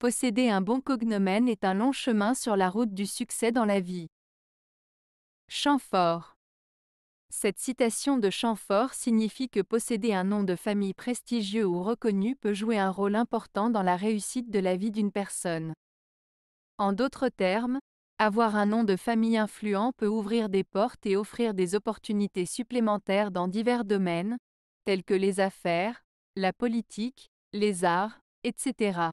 Posséder un bon cognomen est un long chemin sur la route du succès dans la vie. Chamfort. Cette citation de Chamfort signifie que posséder un nom de famille prestigieux ou reconnu peut jouer un rôle important dans la réussite de la vie d'une personne. En d'autres termes, avoir un nom de famille influent peut ouvrir des portes et offrir des opportunités supplémentaires dans divers domaines, tels que les affaires, la politique, les arts, etc.